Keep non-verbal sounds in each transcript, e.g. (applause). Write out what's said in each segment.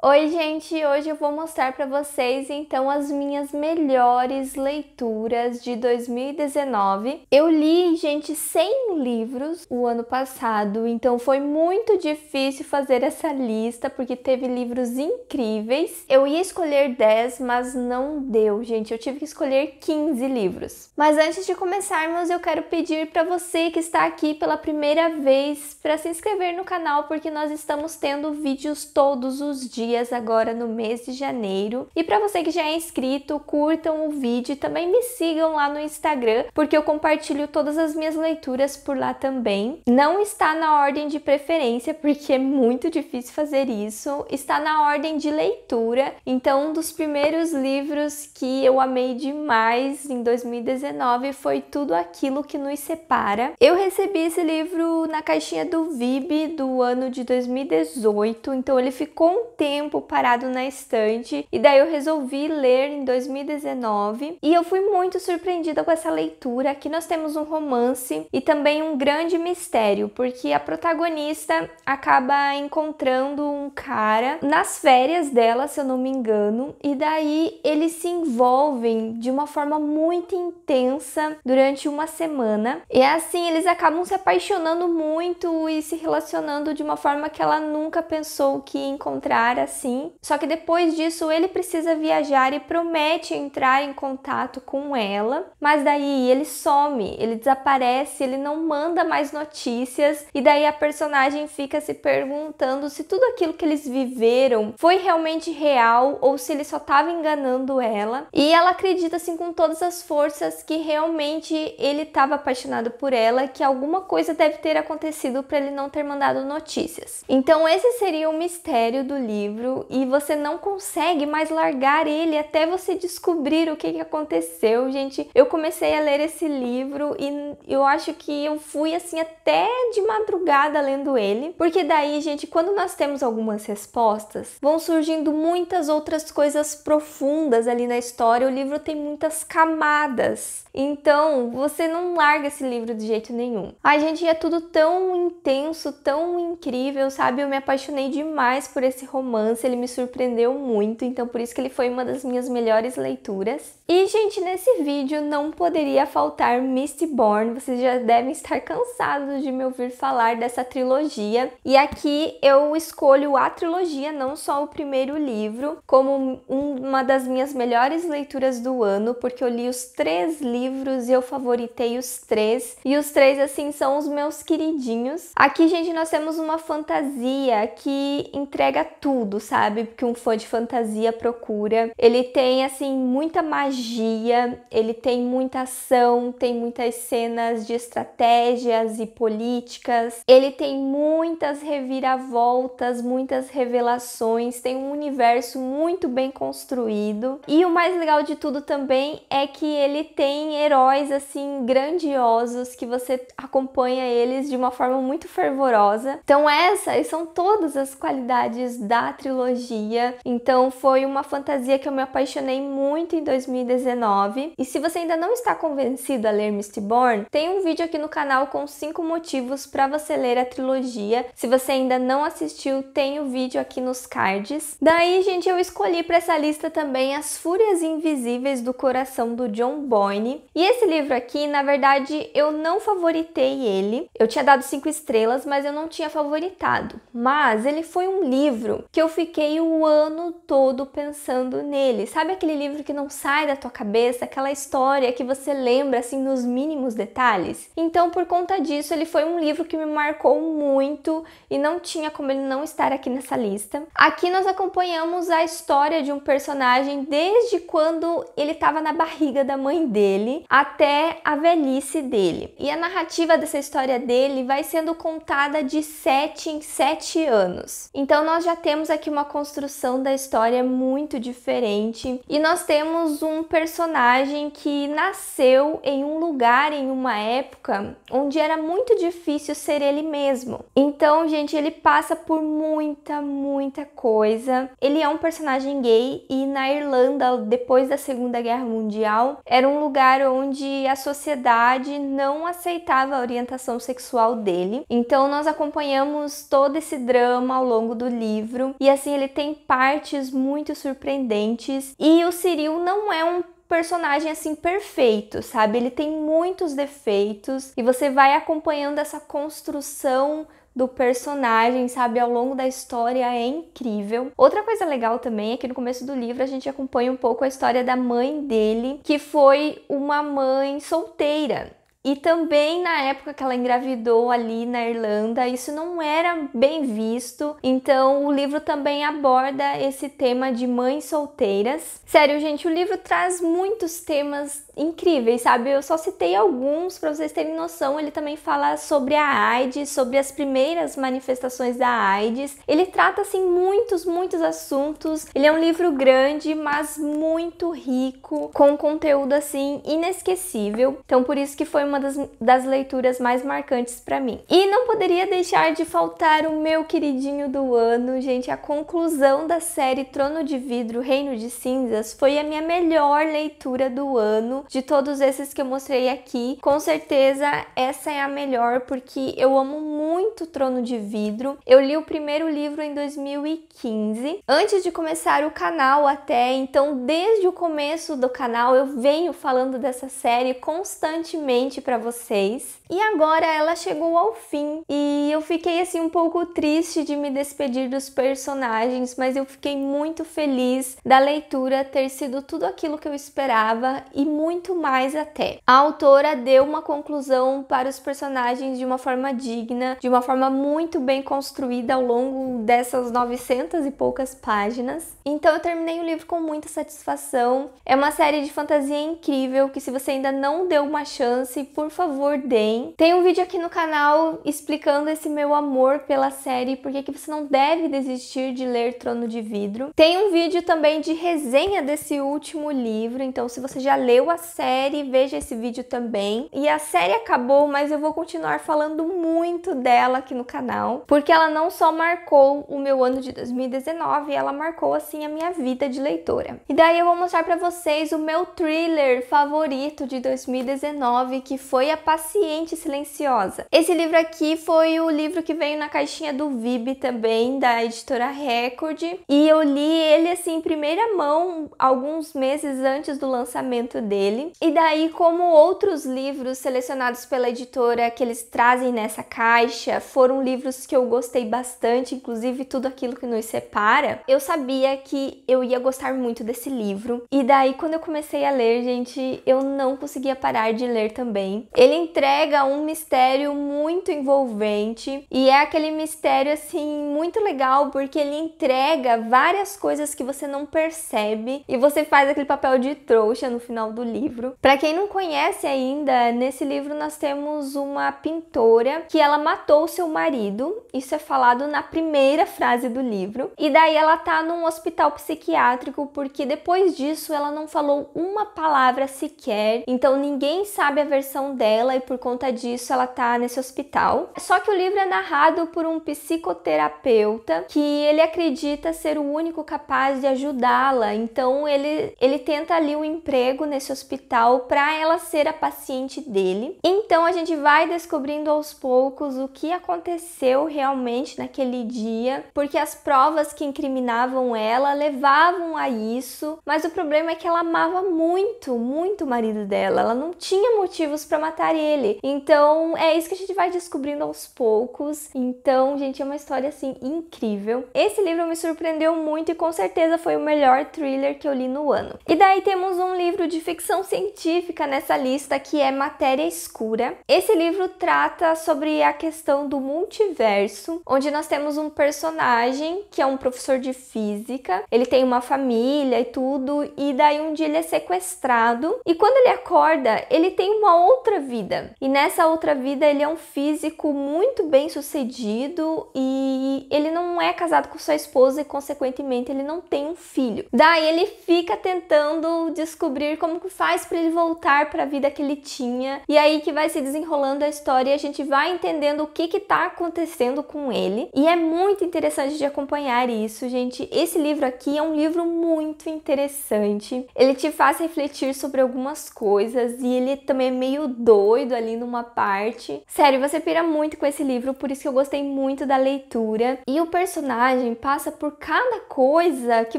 Oi, gente! Hoje eu vou mostrar para vocês então as minhas melhores leituras de 2019. Eu li, gente, 100 livros o ano passado, então foi muito difícil fazer essa lista porque teve livros incríveis. Eu ia escolher 10, mas não deu, gente. Eu tive que escolher 15 livros. Mas antes de começarmos, eu quero pedir para você que está aqui pela primeira vez para se inscrever no canal porque nós estamos tendo vídeos todos os dias dias agora no mês de janeiro. E para você que já é inscrito, curtam o vídeo e também me sigam lá no Instagram, porque eu compartilho todas as minhas leituras por lá também. Não está na ordem de preferência, porque é muito difícil fazer isso. Está na ordem de leitura. Então, um dos primeiros livros que eu amei demais em 2019 foi Tudo Aquilo que Nos Separa. Eu recebi esse livro na caixinha do VIB do ano de 2018, então ele ficou um tempo tempo parado na estante e daí eu resolvi ler em 2019 e eu fui muito surpreendida com essa leitura. Aqui nós temos um romance e também um grande mistério, porque a protagonista acaba encontrando um cara nas férias dela, se eu não me engano, e daí eles se envolvem de uma forma muito intensa durante uma semana. E assim eles acabam se apaixonando muito e se relacionando de uma forma que ela nunca pensou que encontrar assim. Só que depois disso ele precisa viajar e promete entrar em contato com ela, mas daí ele some, ele desaparece, ele não manda mais notícias e daí a personagem fica se perguntando se tudo aquilo que eles viveram foi realmente real ou se ele só estava enganando ela. E ela acredita assim com todas as forças que realmente ele estava apaixonado por ela, que alguma coisa deve ter acontecido para ele não ter mandado notícias. Então esse seria o mistério do livro livro e você não consegue mais largar ele até você descobrir o que, que aconteceu, gente. Eu comecei a ler esse livro e eu acho que eu fui assim até de madrugada lendo ele, porque daí, gente, quando nós temos algumas respostas, vão surgindo muitas outras coisas profundas ali na história. O livro tem muitas camadas. Então, você não larga esse livro de jeito nenhum. Ai, gente, é tudo tão intenso, tão incrível, sabe? Eu me apaixonei demais por esse romance romance, ele me surpreendeu muito, então por isso que ele foi uma das minhas melhores leituras. E, gente, nesse vídeo não poderia faltar Mistborn, vocês já devem estar cansados de me ouvir falar dessa trilogia. E aqui eu escolho a trilogia, não só o primeiro livro, como uma das minhas melhores leituras do ano, porque eu li os três livros e eu favoritei os três. E os três, assim, são os meus queridinhos. Aqui, gente, nós temos uma fantasia que entrega tudo, mundo, sabe? Que um fã de fantasia procura. Ele tem, assim, muita magia, ele tem muita ação, tem muitas cenas de estratégias e políticas, ele tem muitas reviravoltas, muitas revelações, tem um universo muito bem construído. E o mais legal de tudo também é que ele tem heróis, assim, grandiosos que você acompanha eles de uma forma muito fervorosa. Então, essas são todas as qualidades da trilogia trilogia. Então foi uma fantasia que eu me apaixonei muito em 2019. E se você ainda não está convencido a ler Mistborn, tem um vídeo aqui no canal com cinco motivos para você ler a trilogia. Se você ainda não assistiu, tem o vídeo aqui nos cards. Daí, gente, eu escolhi para essa lista também As Fúrias Invisíveis do Coração do John Boyne. E esse livro aqui, na verdade, eu não favoritei ele. Eu tinha dado cinco estrelas, mas eu não tinha favoritado. Mas ele foi um livro que eu eu fiquei o ano todo pensando nele. Sabe aquele livro que não sai da tua cabeça, aquela história que você lembra assim nos mínimos detalhes? Então, por conta disso, ele foi um livro que me marcou muito e não tinha como ele não estar aqui nessa lista. Aqui nós acompanhamos a história de um personagem desde quando ele estava na barriga da mãe dele até a velhice dele. E a narrativa dessa história dele vai sendo contada de 7 em 7 anos. Então, nós já temos aqui aqui uma construção da história é muito diferente e nós temos um personagem que nasceu em um lugar, em uma época onde era muito difícil ser ele mesmo. Então, gente, ele passa por muita, muita coisa. Ele é um personagem gay e na Irlanda, depois da Segunda Guerra Mundial, era um lugar onde a sociedade não aceitava a orientação sexual dele. Então, nós acompanhamos todo esse drama ao longo do livro e e assim, ele tem partes muito surpreendentes. E o Cyril não é um personagem assim perfeito, sabe? Ele tem muitos defeitos e você vai acompanhando essa construção do personagem, sabe, ao longo da história é incrível. Outra coisa legal também é que no começo do livro a gente acompanha um pouco a história da mãe dele, que foi uma mãe solteira. E também na época que ela engravidou ali na Irlanda, isso não era bem visto. Então o livro também aborda esse tema de mães solteiras. Sério, gente, o livro traz muitos temas incríveis, sabe? Eu só citei alguns para vocês terem noção. Ele também fala sobre a AIDS, sobre as primeiras manifestações da AIDS. Ele trata assim muitos, muitos assuntos. Ele é um livro grande, mas muito rico, com conteúdo assim inesquecível. Então por isso que foi uma das, das leituras mais marcantes para mim. E não poderia deixar de faltar o meu queridinho do ano, gente, a conclusão da série Trono de Vidro, Reino de Cinzas foi a minha melhor leitura do ano de todos esses que eu mostrei aqui, com certeza essa é a melhor porque eu amo muito Trono de Vidro. Eu li o primeiro livro em 2015, antes de começar o canal até, então desde o começo do canal eu venho falando dessa série constantemente para vocês. E agora ela chegou ao fim e eu fiquei assim um pouco triste de me despedir dos personagens, mas eu fiquei muito feliz da leitura ter sido tudo aquilo que eu esperava e muito mais até. A autora deu uma conclusão para os personagens de uma forma digna, de uma forma muito bem construída ao longo dessas 900 e poucas páginas. Então eu terminei o livro com muita satisfação. É uma série de fantasia incrível que se você ainda não deu uma chance, por favor, deem tem um vídeo aqui no canal explicando esse meu amor pela série, por que você não deve desistir de ler Trono de Vidro. Tem um vídeo também de resenha desse último livro, então se você já leu a série, veja esse vídeo também. E a série acabou, mas eu vou continuar falando muito dela aqui no canal, porque ela não só marcou o meu ano de 2019, ela marcou assim a minha vida de leitora. E daí eu vou mostrar para vocês o meu thriller favorito de 2019, que foi A Paciente Mente Silenciosa. Esse livro aqui foi o livro que veio na caixinha do VIB também, da editora Record, e eu li ele assim em primeira mão alguns meses antes do lançamento dele. E daí, como outros livros selecionados pela editora que eles trazem nessa caixa foram livros que eu gostei bastante, inclusive tudo aquilo que nos separa, eu sabia que eu ia gostar muito desse livro. E daí, quando eu comecei a ler, gente, eu não conseguia parar de ler também. Ele entrega é um mistério muito envolvente e é aquele mistério assim muito legal porque ele entrega várias coisas que você não percebe e você faz aquele papel de trouxa no final do livro. Para quem não conhece ainda, nesse livro nós temos uma pintora que ela matou seu marido, isso é falado na primeira frase do livro, e daí ela tá num hospital psiquiátrico porque depois disso ela não falou uma palavra sequer, então ninguém sabe a versão dela e por conta conta disso ela tá nesse hospital. Só que o livro é narrado por um psicoterapeuta que ele acredita ser o único capaz de ajudá-la. Então ele ele tenta ali um emprego nesse hospital para ela ser a paciente dele. Então a gente vai descobrindo aos poucos o que aconteceu realmente naquele dia, porque as provas que incriminavam ela levavam a isso, mas o problema é que ela amava muito, muito o marido dela. Ela não tinha motivos para matar ele. Então é isso que a gente vai descobrindo aos poucos. Então, gente, é uma história assim incrível. Esse livro me surpreendeu muito e com certeza foi o melhor thriller que eu li no ano. E daí temos um livro de ficção científica nessa lista que é Matéria Escura. Esse livro trata sobre a questão do multiverso, onde nós temos um personagem que é um professor de física. Ele tem uma família e tudo, e daí um dia ele é sequestrado. E quando ele acorda, ele tem uma outra vida. E nessa nessa outra vida ele é um físico muito bem sucedido e ele não é casado com sua esposa e, consequentemente, ele não tem um filho. Daí ele fica tentando descobrir como que faz para ele voltar para a vida que ele tinha. E aí que vai se desenrolando a história e a gente vai entendendo o que que tá acontecendo com ele. E é muito interessante de acompanhar isso, gente. Esse livro aqui é um livro muito interessante. Ele te faz refletir sobre algumas coisas e ele também é meio doido ali no uma parte. Sério, você pira muito com esse livro, por isso que eu gostei muito da leitura. E o personagem passa por cada coisa que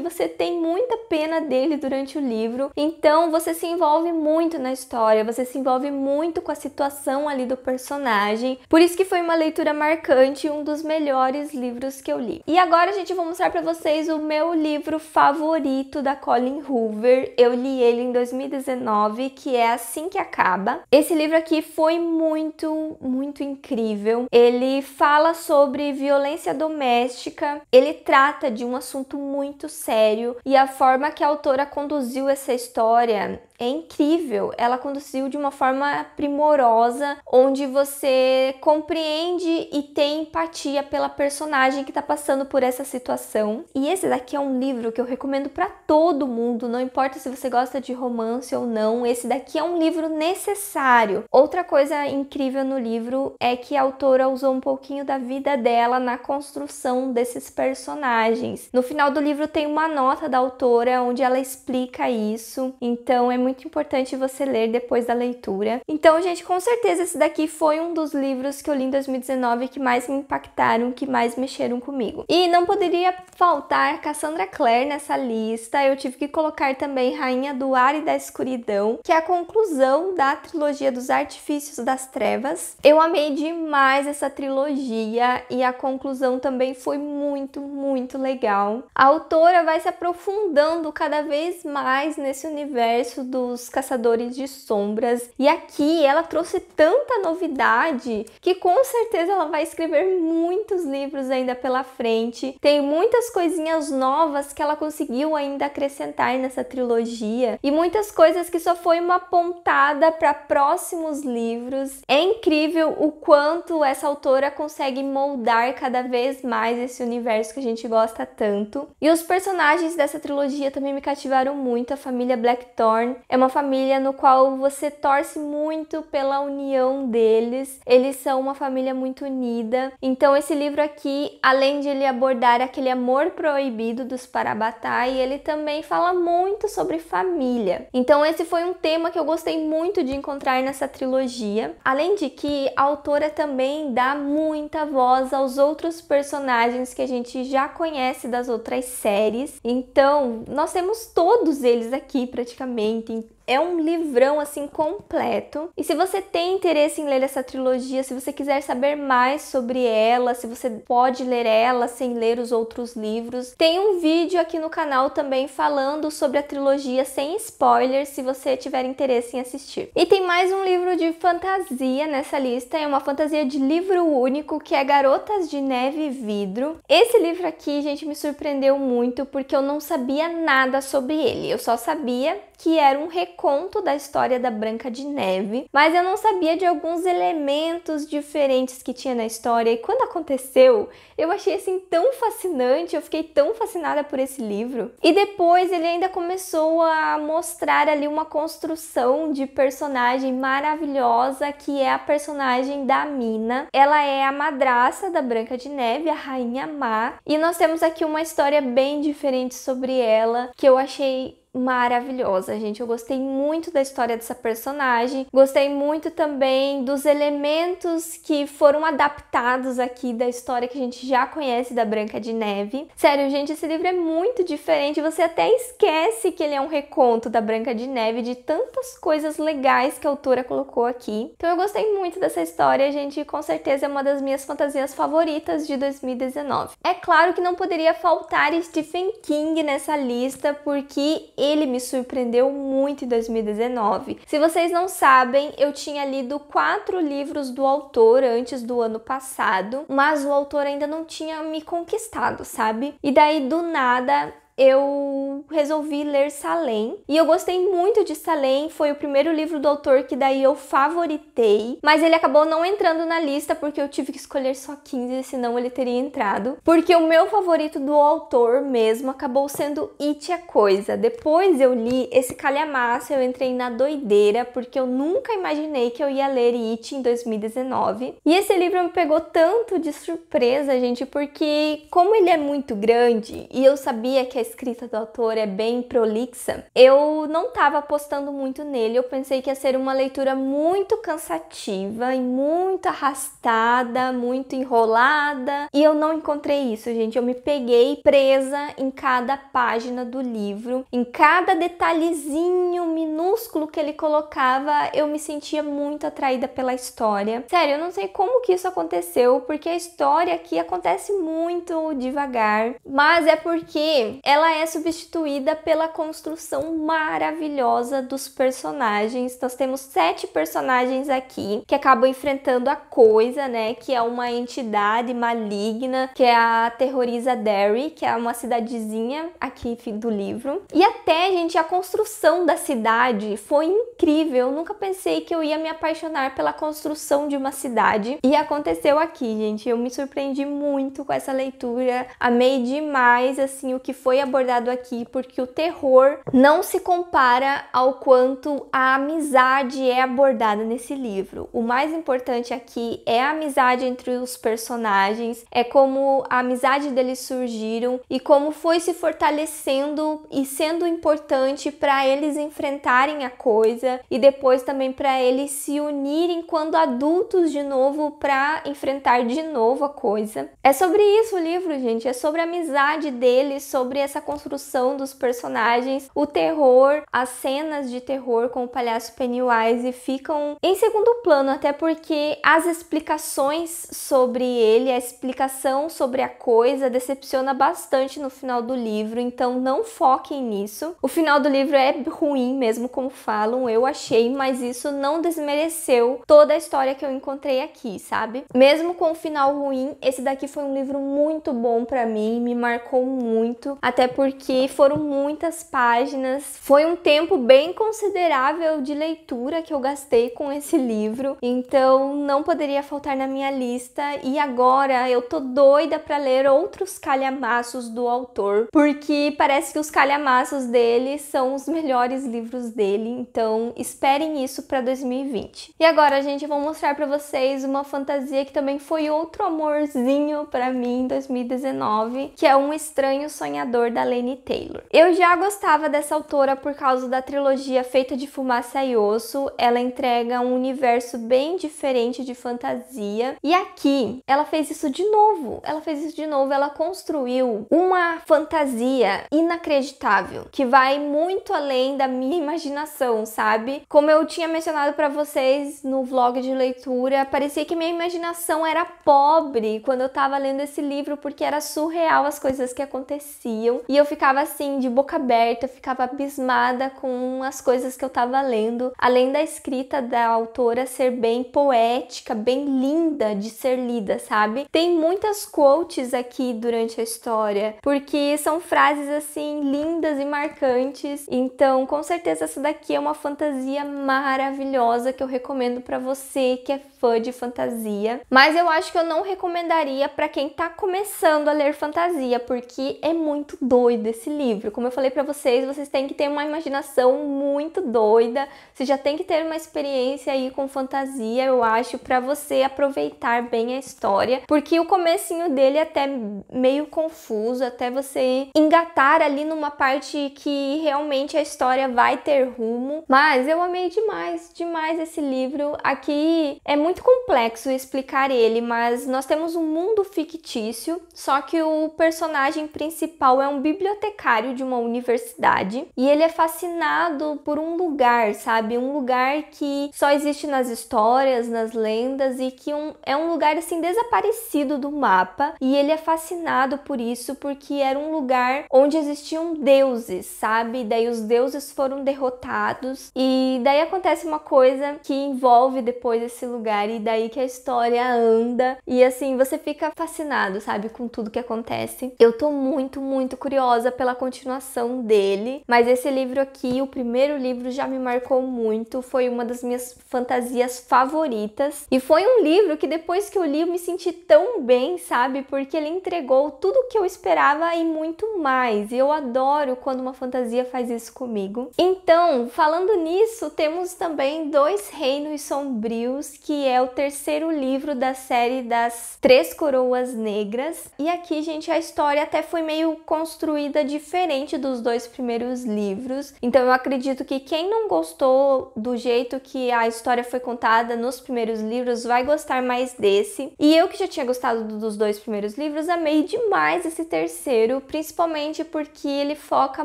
você tem muita pena dele durante o livro. Então você se envolve muito na história, você se envolve muito com a situação ali do personagem. Por isso que foi uma leitura marcante, um dos melhores livros que eu li. E agora, gente, eu vou mostrar para vocês o meu livro favorito da Colin Hoover. Eu li ele em 2019, que é Assim que Acaba. Esse livro aqui foi muito, muito incrível. Ele fala sobre violência doméstica, ele trata de um assunto muito sério e a forma que a autora conduziu essa história é incrível. Ela conduziu de uma forma primorosa, onde você compreende e tem empatia pela personagem que está passando por essa situação. E esse daqui é um livro que eu recomendo para todo mundo, não importa se você gosta de romance ou não, esse daqui é um livro necessário. Outra coisa coisa incrível no livro é que a autora usou um pouquinho da vida dela na construção desses personagens. No final do livro tem uma nota da autora onde ela explica isso, então é muito importante você ler depois da leitura. Então, gente, com certeza esse daqui foi um dos livros que eu li em 2019 que mais me impactaram, que mais mexeram comigo. E não poderia faltar Cassandra Clare nessa lista. Eu tive que colocar também Rainha do Ar e da Escuridão, que é a conclusão da trilogia dos Artifícios Feitiço das Trevas. Eu amei demais essa trilogia e a conclusão também foi muito, muito legal. A autora vai se aprofundando cada vez mais nesse universo dos Caçadores de Sombras e aqui ela trouxe tanta novidade que com certeza ela vai escrever muitos livros ainda pela frente. Tem muitas coisinhas novas que ela conseguiu ainda acrescentar nessa trilogia e muitas coisas que só foi uma pontada para próximos livros livros. É incrível o quanto essa autora consegue moldar cada vez mais esse universo que a gente gosta tanto. E os personagens dessa trilogia também me cativaram muito. A família Blackthorn é uma família no qual você torce muito pela união deles. Eles são uma família muito unida. Então esse livro aqui, além de ele abordar aquele amor proibido dos Parabatai, ele também fala muito sobre família. Então esse foi um tema que eu gostei muito de encontrar nessa trilogia. Maria. Além de que a autora também dá muita voz aos outros personagens que a gente já conhece das outras séries. Então, nós temos todos eles aqui praticamente, é um livrão assim completo. E se você tem interesse em ler essa trilogia, se você quiser saber mais sobre ela, se você pode ler ela sem ler os outros livros, tem um vídeo aqui no canal também falando sobre a trilogia sem spoilers, se você tiver interesse em assistir. E tem mais um livro de fantasia nessa lista, é uma fantasia de livro único que é Garotas de Neve e Vidro. Esse livro aqui, gente, me surpreendeu muito porque eu não sabia nada sobre ele. Eu só sabia que era um reconto da história da Branca de Neve, mas eu não sabia de alguns elementos diferentes que tinha na história. E quando aconteceu, eu achei assim tão fascinante, eu fiquei tão fascinada por esse livro. E depois ele ainda começou a mostrar ali uma construção de personagem maravilhosa que é a personagem da Mina. Ela é a madraça da Branca de Neve, a rainha má, e nós temos aqui uma história bem diferente sobre ela que eu achei maravilhosa, gente. Eu gostei muito da história dessa personagem, gostei muito também dos elementos que foram adaptados aqui da história que a gente já conhece da Branca de Neve. Sério, gente, esse livro é muito diferente, você até esquece que ele é um reconto da Branca de Neve, de tantas coisas legais que a autora colocou aqui. Então eu gostei muito dessa história, gente, com certeza é uma das minhas fantasias favoritas de 2019. É claro que não poderia faltar Stephen King nessa lista, porque ele me surpreendeu muito em 2019. Se vocês não sabem, eu tinha lido quatro livros do autor antes do ano passado, mas o autor ainda não tinha me conquistado, sabe? E daí do nada eu resolvi ler Salem e eu gostei muito de Salem, foi o primeiro livro do autor que daí eu favoritei, mas ele acabou não entrando na lista porque eu tive que escolher só 15, senão ele teria entrado, porque o meu favorito do autor mesmo acabou sendo It a Coisa. Depois eu li esse calhamaço, eu entrei na doideira porque eu nunca imaginei que eu ia ler It em 2019. E esse livro me pegou tanto de surpresa, gente, porque como ele é muito grande e eu sabia que a escrita do autor é bem prolixa, eu não estava apostando muito nele. Eu pensei que ia ser uma leitura muito cansativa e muito arrastada, muito enrolada, e eu não encontrei isso, gente. Eu me peguei presa em cada página do livro, em cada detalhezinho minúsculo que ele colocava, eu me sentia muito atraída pela história. Sério, eu não sei como que isso aconteceu, porque a história aqui acontece muito devagar, mas é porque ela é substituída pela construção maravilhosa dos personagens. Nós temos sete personagens aqui que acabam enfrentando a coisa, né? Que é uma entidade maligna que é a Dairy Derry, que é uma cidadezinha aqui do livro. E até, gente, a construção da cidade foi incrível. Eu nunca pensei que eu ia me apaixonar pela construção de uma cidade. E aconteceu aqui, gente. Eu me surpreendi muito com essa leitura. Amei demais, assim, o que foi abordado aqui, porque o terror não se compara ao quanto a amizade é abordada nesse livro. O mais importante aqui é a amizade entre os personagens, é como a amizade deles surgiram e como foi se fortalecendo e sendo importante para eles enfrentarem a coisa e depois também para eles se unirem quando adultos de novo para enfrentar de novo a coisa. É sobre isso o livro, gente, é sobre a amizade deles, sobre essa construção dos personagens, o terror, as cenas de terror com o palhaço Pennywise ficam em segundo plano, até porque as explicações sobre ele, a explicação sobre a coisa decepciona bastante no final do livro, então não foquem nisso. O final do livro é ruim mesmo, como falam, eu achei, mas isso não desmereceu toda a história que eu encontrei aqui, sabe? Mesmo com o final ruim, esse daqui foi um livro muito bom para mim, me marcou muito. Até até porque foram muitas páginas. Foi um tempo bem considerável de leitura que eu gastei com esse livro, então não poderia faltar na minha lista. E agora eu tô doida para ler outros calhamaços do autor, porque parece que os calhamaços dele são os melhores livros dele, então esperem isso para 2020. E agora, gente, eu vou mostrar para vocês uma fantasia que também foi outro amorzinho para mim em 2019, que é Um Estranho Sonhador da Lane Taylor. Eu já gostava dessa autora por causa da trilogia Feita de Fumaça e Osso. Ela entrega um universo bem diferente de fantasia. E aqui, ela fez isso de novo. Ela fez isso de novo. Ela construiu uma fantasia inacreditável que vai muito além da minha (laughs) imaginação, sabe? Como eu tinha mencionado para vocês no vlog de leitura, parecia que minha imaginação era pobre quando eu tava lendo esse livro porque era surreal as coisas que aconteciam. E eu ficava assim, de boca aberta, ficava abismada com as coisas que eu estava lendo, além da escrita da autora ser bem poética, bem linda de ser lida, sabe? Tem muitas quotes aqui durante a história, porque são frases assim lindas e marcantes. Então, com certeza essa daqui é uma fantasia maravilhosa que eu recomendo para você que é fã de fantasia. Mas eu acho que eu não recomendaria para quem tá começando a ler fantasia, porque é muito doido esse livro. Como eu falei para vocês, vocês têm que ter uma imaginação muito doida. Você já tem que ter uma experiência aí com fantasia, eu acho, para você aproveitar bem a história, porque o comecinho dele é até meio confuso, até você engatar ali numa parte que realmente a história vai ter rumo. Mas eu amei demais, demais esse livro. Aqui é muito complexo explicar ele, mas nós temos um mundo fictício, só que o personagem principal é um bibliotecário de uma universidade e ele é fascinado por um lugar, sabe? Um lugar que só existe nas histórias, nas lendas e que um, é um lugar assim desaparecido do mapa. E ele é fascinado por isso porque era um lugar onde existiam deuses, sabe? Daí os deuses foram derrotados e daí acontece uma coisa que envolve depois esse lugar e daí que a história anda e assim você fica fascinado, sabe, com tudo que acontece. Eu tô muito, muito curiosa curiosa pela continuação dele, mas esse livro aqui, o primeiro livro, já me marcou muito, foi uma das minhas fantasias favoritas. E foi um livro que depois que eu li eu me senti tão bem, sabe? Porque ele entregou tudo o que eu esperava e muito mais. E eu adoro quando uma fantasia faz isso comigo. Então, falando nisso, temos também Dois Reinos Sombrios, que é o terceiro livro da série das Três Coroas Negras. E aqui, gente, a história até foi meio construída construída diferente dos dois primeiros livros. Então eu acredito que quem não gostou do jeito que a história foi contada nos primeiros livros vai gostar mais desse. E eu que já tinha gostado dos dois primeiros livros, amei demais esse terceiro, principalmente porque ele foca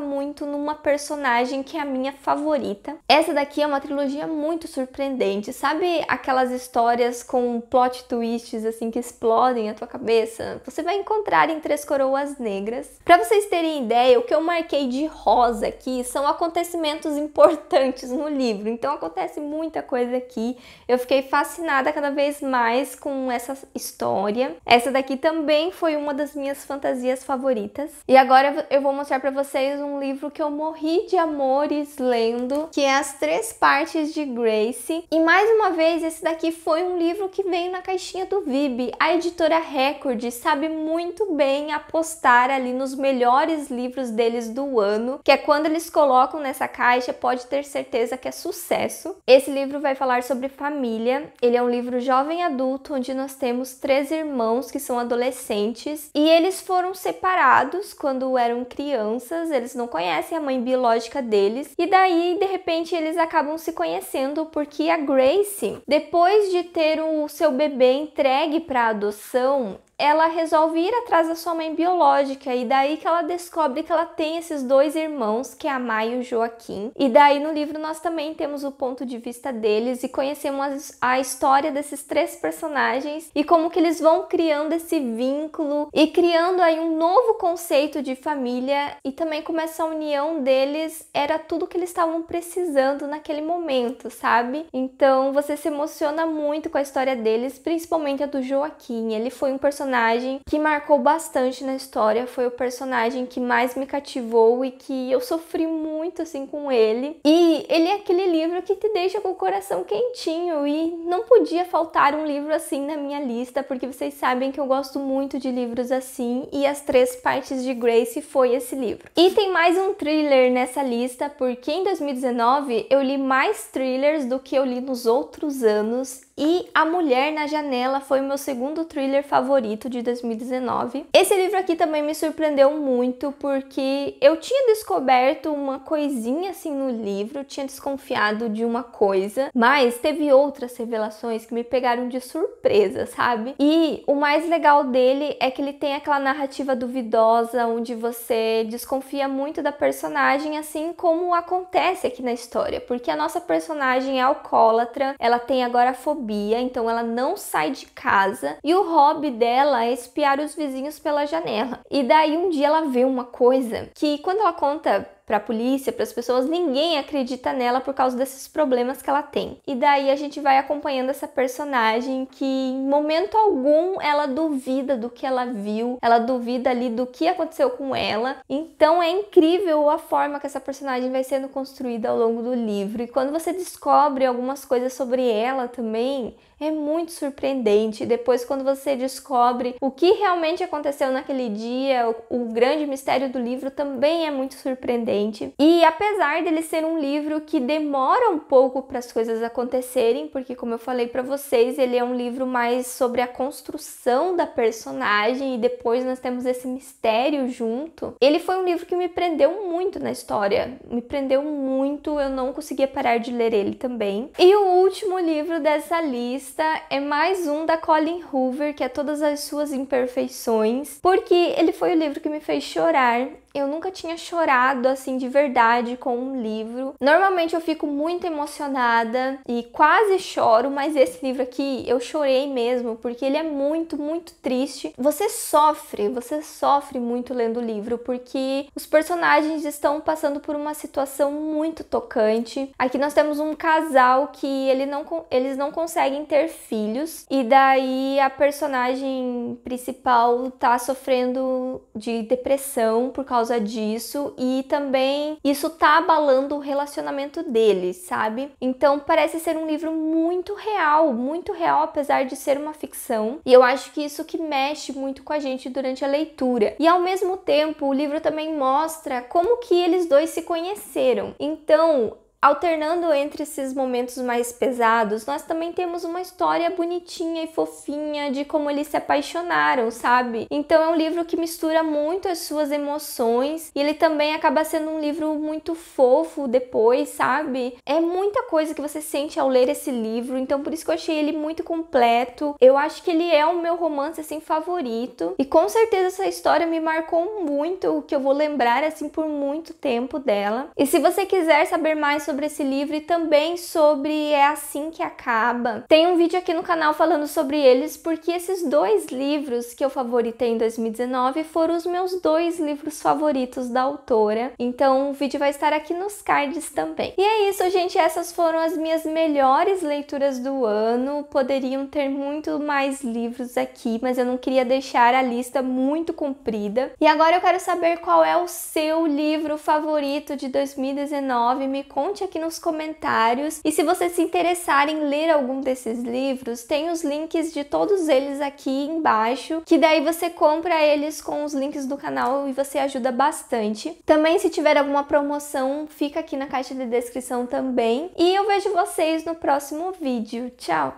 muito numa personagem que é a minha favorita. Essa daqui é uma trilogia muito surpreendente, sabe aquelas histórias com plot twists assim que explodem a tua cabeça? Você vai encontrar em Três Coroas Negras. Para você vocês terem ideia, o que eu marquei de rosa aqui são acontecimentos importantes no livro. Então acontece muita coisa aqui. Eu fiquei fascinada cada vez mais com essa história. Essa daqui também foi uma das minhas fantasias favoritas. E agora eu vou mostrar para vocês um livro que eu morri de amores lendo, que é As Três Partes de Grace. E mais uma vez, esse daqui foi um livro que veio na caixinha do Vib. A editora Record sabe muito bem apostar ali nos melhores melhores livros deles do ano, que é quando eles colocam nessa caixa, pode ter certeza que é sucesso. Esse livro vai falar sobre família. Ele é um livro jovem adulto onde nós temos três irmãos que são adolescentes e eles foram separados quando eram crianças, eles não conhecem a mãe biológica deles e daí de repente eles acabam se conhecendo porque a Grace, depois de ter o seu bebê entregue para adoção, ela resolve ir atrás da sua mãe biológica e daí que ela descobre que ela tem esses dois irmãos, que é a Mai e o Joaquim. E daí no livro nós também temos o ponto de vista deles e conhecemos a história desses três personagens e como que eles vão criando esse vínculo e criando aí um novo conceito de família e também como essa união deles era tudo que eles estavam precisando naquele momento, sabe? Então você se emociona muito com a história deles, principalmente a do Joaquim. Ele foi um personagem personagem que marcou bastante na história, foi o personagem que mais me cativou e que eu sofri muito assim com ele. E ele é aquele livro que te deixa com o coração quentinho e não podia faltar um livro assim na minha lista, porque vocês sabem que eu gosto muito de livros assim e as três partes de Grace foi esse livro. E tem mais um thriller nessa lista, porque em 2019 eu li mais thrillers do que eu li nos outros anos e A Mulher na Janela foi meu segundo thriller favorito de 2019. Esse livro aqui também me surpreendeu muito porque eu tinha descoberto uma coisinha assim no livro, tinha desconfiado de uma coisa, mas teve outras revelações que me pegaram de surpresa, sabe? E o mais legal dele é que ele tem aquela narrativa duvidosa onde você desconfia muito da personagem, assim como acontece aqui na história, porque a nossa personagem é alcoólatra, ela tem agora fobia então ela não sai de casa e o hobby dela é espiar os vizinhos pela janela. E daí um dia ela vê uma coisa que quando ela conta para a polícia, para as pessoas, ninguém acredita nela por causa desses problemas que ela tem. E daí a gente vai acompanhando essa personagem que em momento algum ela duvida do que ela viu, ela duvida ali do que aconteceu com ela. Então é incrível a forma que essa personagem vai sendo construída ao longo do livro. E quando você descobre algumas coisas sobre ela também, é muito surpreendente. Depois, quando você descobre o que realmente aconteceu naquele dia, o, grande mistério do livro também é muito surpreendente. E apesar dele ser um livro que demora um pouco para as coisas acontecerem, porque, como eu falei para vocês, ele é um livro mais sobre a construção da personagem e depois nós temos esse mistério junto. Ele foi um livro que me prendeu muito na história, me prendeu muito, eu não conseguia parar de ler ele também. E o último livro dessa lista lista é mais um da Colin Hoover, que é Todas as Suas Imperfeições, porque ele foi o livro que me fez chorar eu nunca tinha chorado assim de verdade com um livro. Normalmente eu fico muito emocionada e quase choro, mas esse livro aqui eu chorei mesmo, porque ele é muito, muito triste. Você sofre, você sofre muito lendo o livro, porque os personagens estão passando por uma situação muito tocante. Aqui nós temos um casal que ele não, eles não conseguem ter filhos, e daí a personagem principal tá sofrendo de depressão por causa causa disso e também isso tá abalando o relacionamento deles, sabe? Então parece ser um livro muito real, muito real apesar de ser uma ficção. E eu acho que isso que mexe muito com a gente durante a leitura. E ao mesmo tempo, o livro também mostra como que eles dois se conheceram. Então, alternando entre esses momentos mais pesados, nós também temos uma história bonitinha e fofinha de como eles se apaixonaram, sabe? Então é um livro que mistura muito as suas emoções e ele também acaba sendo um livro muito fofo depois, sabe? É muita coisa que você sente ao ler esse livro, então por isso que eu achei ele muito completo. Eu acho que ele é o meu romance assim favorito e com certeza essa história me marcou muito, que eu vou lembrar assim por muito tempo dela. E se você quiser saber mais sobre sobre esse livro e também sobre É Assim Que Acaba. Tem um vídeo aqui no canal falando sobre eles, porque esses dois livros que eu favoritei em 2019 foram os meus dois livros favoritos da autora. Então o vídeo vai estar aqui nos cards também. E é isso, gente. Essas foram as minhas melhores leituras do ano. Poderiam ter muito mais livros aqui, mas eu não queria deixar a lista muito comprida. E agora eu quero saber qual é o seu livro favorito de 2019. Me conte aqui nos comentários. E se você se interessar em ler algum desses livros, tem os links de todos eles aqui embaixo, que daí você compra eles com os links do canal e você ajuda bastante. Também se tiver alguma promoção, fica aqui na caixa de descrição também. E eu vejo vocês no próximo vídeo. Tchau!